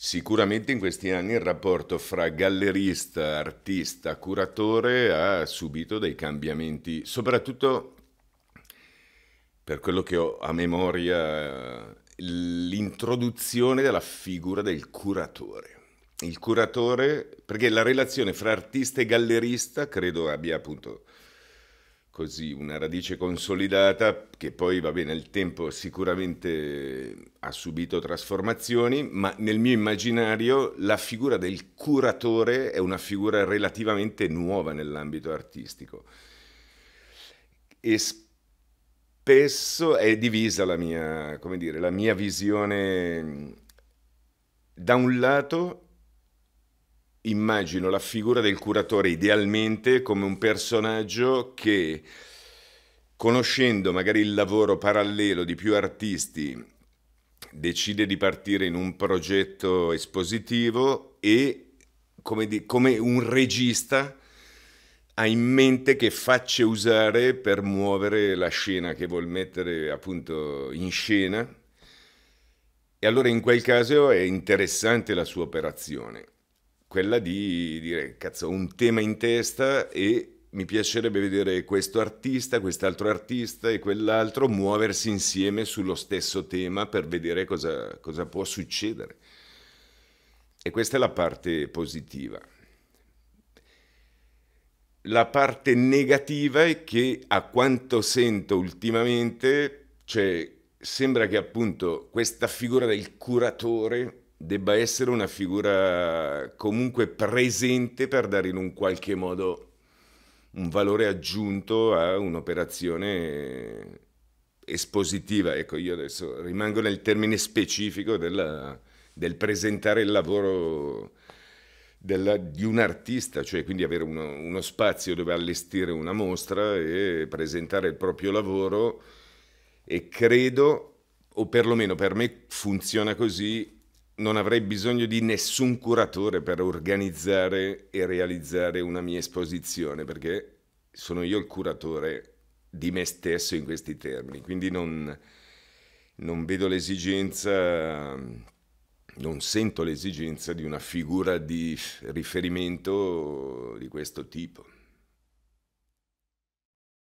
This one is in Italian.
Sicuramente in questi anni il rapporto fra gallerista, artista, curatore ha subito dei cambiamenti, soprattutto per quello che ho a memoria, l'introduzione della figura del curatore. Il curatore, perché la relazione fra artista e gallerista credo abbia appunto così una radice consolidata che poi va bene nel tempo sicuramente ha subito trasformazioni, ma nel mio immaginario la figura del curatore è una figura relativamente nuova nell'ambito artistico. E spesso è divisa la mia, come dire, la mia visione da un lato immagino la figura del curatore idealmente come un personaggio che, conoscendo magari il lavoro parallelo di più artisti, decide di partire in un progetto espositivo e come, di, come un regista ha in mente che facce usare per muovere la scena che vuol mettere appunto in scena e allora in quel caso è interessante la sua operazione quella di dire, cazzo, ho un tema in testa e mi piacerebbe vedere questo artista, quest'altro artista e quell'altro muoversi insieme sullo stesso tema per vedere cosa, cosa può succedere. E questa è la parte positiva. La parte negativa è che a quanto sento ultimamente, cioè, sembra che appunto questa figura del curatore debba essere una figura comunque presente per dare in un qualche modo un valore aggiunto a un'operazione espositiva. Ecco, io adesso rimango nel termine specifico della, del presentare il lavoro della, di un artista, cioè quindi avere uno, uno spazio dove allestire una mostra e presentare il proprio lavoro e credo, o perlomeno per me funziona così, non avrei bisogno di nessun curatore per organizzare e realizzare una mia esposizione, perché sono io il curatore di me stesso in questi termini, quindi non, non vedo l'esigenza, non sento l'esigenza di una figura di riferimento di questo tipo.